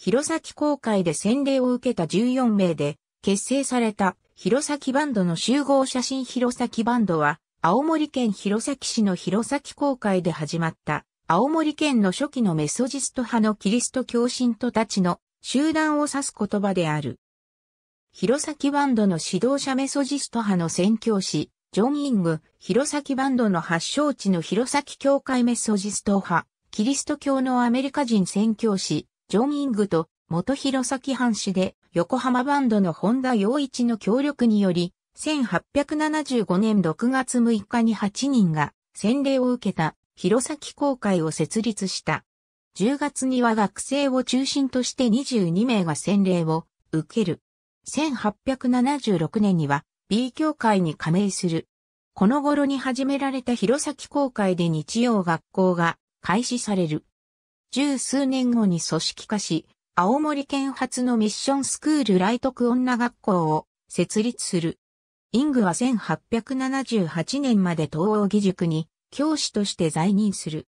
弘前公会で洗礼を受けた14名で結成された弘前バンドの集合写真弘前バンドは青森県弘前市の弘前公会で始まった青森県の初期のメソジスト派のキリスト教信徒たちの集団を指す言葉である。弘前バンドの指導者メソジスト派の宣教師、ジョン・イング、弘前バンドの発祥地の弘前教会メソジスト派、キリスト教のアメリカ人宣教師、ジョン・イングと元弘前藩士で横浜バンドの本田洋一の協力により、1875年6月6日に8人が洗礼を受けた弘前公会を設立した。10月には学生を中心として22名が洗礼を受ける。1876年には B 協会に加盟する。この頃に始められた弘前公会で日曜学校が開始される。十数年後に組織化し、青森県初のミッションスクール来徳女学校を設立する。イングは1878年まで東欧義塾に教師として在任する。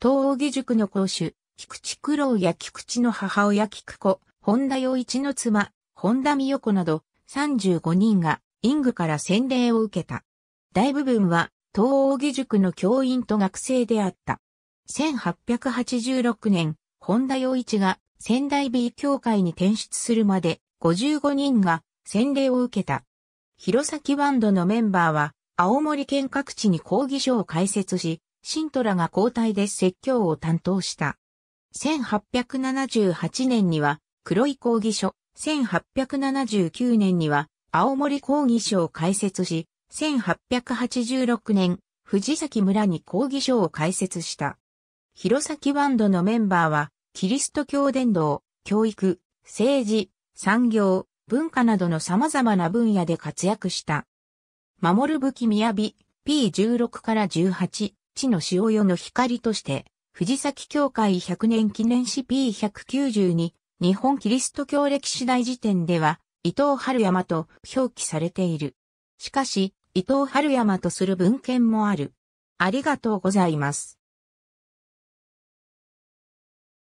東欧義塾の講師、菊池九郎や菊池の母親菊子、本田洋一の妻、本田美代子など35人がイングから洗礼を受けた。大部分は東欧義塾の教員と学生であった。1886年、本田洋一が仙台 B 協会に転出するまで55人が洗礼を受けた。弘前バンドのメンバーは青森県各地に講義所を開設し、シントラが交代で説教を担当した。1878年には黒い講義所、1879年には青森講義所を開設し、1886年、藤崎村に講義所を開設した。弘前バンドのメンバーは、キリスト教伝道、教育、政治、産業、文化などの様々な分野で活躍した。守る武器雅 P16 から18、地の塩世の光として、藤崎教会100年記念誌 P192、日本キリスト教歴史大辞典では、伊藤春山と表記されている。しかし、伊藤春山とする文献もある。ありがとうございます。